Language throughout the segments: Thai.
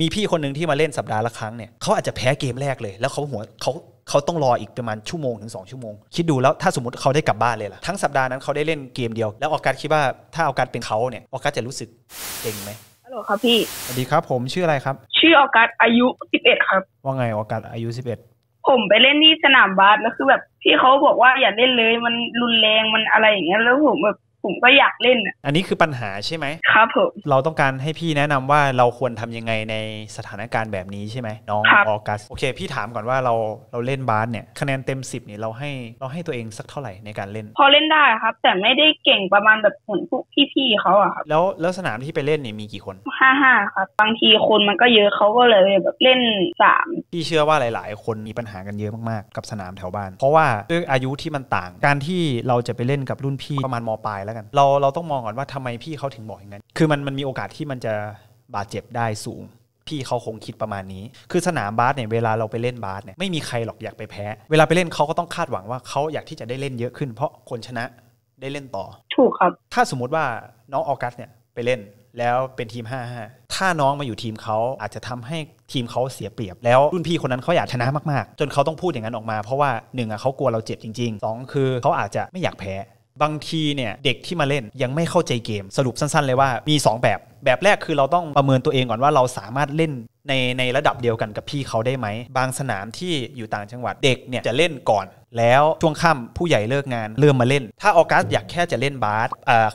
มีพี่คนหนึ่งที่มาเล่นสัปดาห์ละครั้งเนี่ยเขาอาจจะแพ้เกมแรกเลยแล้วเขาหัวเขาเขาต้องรออีกประมาณชั่วโมงถึง2ชั่วโมงคิดดูแล้วถ้าสมมติเขาได้กลับบ้านเลยล่ะทั้งสัปดาห์นั้นเขาได้เล่นเกมเดียว แล้วออกัสคิดว่าถ้าออกัสเป็นเขาเนี่ยออกัสจะรู้สึกเองไหมฮัลโหลครับพี่สวัสดีครับ ผมชื่ออะไรครับชื่อออกัสอายุ 11 ครับว่าไงออกัสอายุ 11 ผมไปเล่นที่สนามบาสแล้วคือแบบพี่เขาบอกว่าอย่าเล่นเลยมันรุนแรงมันอะไรอย่างเงี้ยแล้วผมแบบผมก็อยากเล่นอันนี้คือปัญหาใช่ไหมครับผม เราต้องการให้พี่แนะนำว่าเราควรทำยังไงในสถานการณ์แบบนี้ใช่ไหมน้องออกัสโอเคพี่ถามก่อนว่าเราเราเล่นบาสเนี่ยคะแนนเต็ม 10เนี่ยเราให้เราให้ตัวเองสักเท่าไหร่ในการเล่นพอเล่นได้ครับ แต่ไม่ได้เก่งประมาณแบบเหมือนพวกพี่ๆเขาอะครับแล้วแล้วสนามที่ไปเล่นเนี่ยมีกี่คนห้าห้าครับบางทีคนมันก็เยอะเขาก็เลยแบบเล่นสามพี่เชื่อว่าหลายๆ คนมีปัญหากันเยอะมากๆ กับสนามแถวบ้าน เพราะว่าด้วยอายุที่มันต่าง การที่เราจะไปเล่นกับรุ่นพี่ประมาณมปลายแล้วแล้วกันเราเราต้องมองก่อนว่าทำไมพี่เขาถึงบอกอย่างนั้น คือมันมันมีโอกาสที่มันจะบาดเจ็บได้สูง พี่เขาคงคิดประมาณนี้ คือสนามบาสเนี่ยเวลาเราไปเล่นบาสเนี่ยไม่มีใครหรอกอยากไปแพ้ เวลาไปเล่นเขาก็ต้องคาดหวังว่าเขาอยากที่จะได้เล่นเยอะขึ้นเพราะคนชนะได้เล่นต่อ ถูกครับ ถ้าสมมุติว่าน้องออกัสเนี่ยไปเล่นแล้วเป็นทีม 5-5 ถ้าน้องมาอยู่ทีมเขาอาจจะทำให้ทีมเขาเสียเปรียบ แล้วรุ่นพี่คนนั้นเขาอยากชนะมากๆ จนเขาต้องพูดอย่างนั้นออกมา เพราะว่า1อ่ะเขากลัวเราเจ็บจริงๆ 2 คือเขาอาจจะไม่อยากแพ้บางทีเนี่ยเด็กที่มาเล่นยังไม่เข้าใจเกมสรุปสั้นๆเลยว่ามี2แบบ แบบแรกคือเราต้องประเมินตัวเองก่อนว่าเราสามารถเล่นในในระดับเดียวกันกับพี่เขาได้ไหมบางสนามที่อยู่ต่างจังหวัดเด็กเนี่ยจะเล่นก่อน แล้วช่วงค่ำผู้ใหญ่เลิกงานเริ่มมาเล่น ถ้าออกัสอยากแค่จะเล่นบาส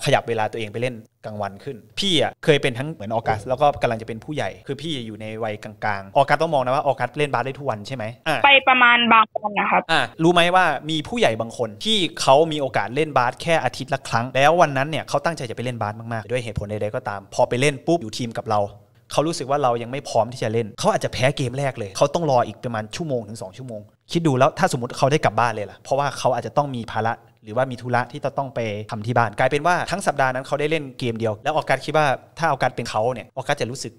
ขยับเวลาตัวเองไปเล่นกลางวันขึ้น พี่อ่ะเคยเป็นทั้งเหมือนออกัสแล้วก็กำลังจะเป็นผู้ใหญ่ คือพี่อยู่ในวัยกลางๆออกัสต้องมองนะว่าออกัสเล่นบาสได้ทุกวันใช่ไหมไปประมาณบางวันนะครับอ่ารู้ไหมว่ามีผู้ใหญ่บางคน ที่เขามีโอกาสเล่นบาสแค่อาทิตย์ละครั้ง แล้ววันนั้นเนี่ยเขาตั้งใจจะไปเล่นบาสมากๆ ด้วยเหตุผลใดๆก็ตาม พอไปเล่นปุ๊บอยู่ทีมกับเราเขารู้สึกว่าเรายังไม่พร้อมที่จะเล่น เขาอาจจะแพ้เกมแรกเลย เขาต้องรออีกประมาณชั่วโมงถึง2ชั่วโมง คิดดูแล้วถ้าสมมติเขาได้กลับบ้านเลยล่ะ เพราะว่าเขาอาจจะต้องมีภาระหรือว่ามีธุระที่ต้องไปทำที่บ้าน กลายเป็นว่าทั้งสัปดาห์นั้นเขาได้เล่นเกมเดียว แล้วออกัสคิดว่าถ้าออกัสเป็นเขาเนี่ยออกัสจะรู้สึก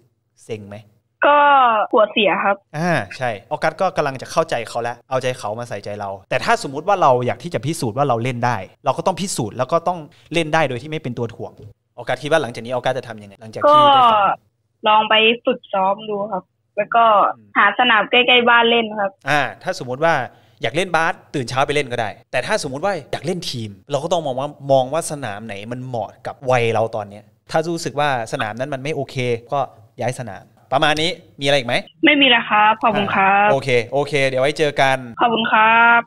เซ็งไหม ก็ลัวเสียครับ อ่าใช่ออกัสก็กำลังจะเข้าใจเขาแล้ว เอาใจเขามาใส่ใจเรา แต่ถ้าสมมุติว่าเราอยากที่จะพิสูจน์ว่าเราเล่นได้ เราก็ต้องพิสูจน์แล้วก็ต้องเล่นได้โดยที่ไม่เป็นตัวถ่วงออกัสคิดว่าหลังจากนี้ออกัสจะทำยังไงหลังจากที่ได้ฟังลองไปฝึกซ้อมดูครับ แล้วก็หาสนามใกล้ๆบ้านเล่นครับอ่าถ้าสมมติว่าอยากเล่นบาสตื่นเช้าไปเล่นก็ได้ แต่ถ้าสมมติว่าอยากเล่นทีม เราก็ต้องมองว่ามองว่าสนามไหนมันเหมาะกับวัยเราตอนเนี้ยถ้ารู้สึกว่าสนามนั้นมันไม่โอเค ก็ย้ายสนาม ประมาณนี้มีอะไรอีกไหมไม่มีแล้วครับขอบคุณครับโอเคโอเค เดี๋ยวไว้เจอกันขอบคุณครับ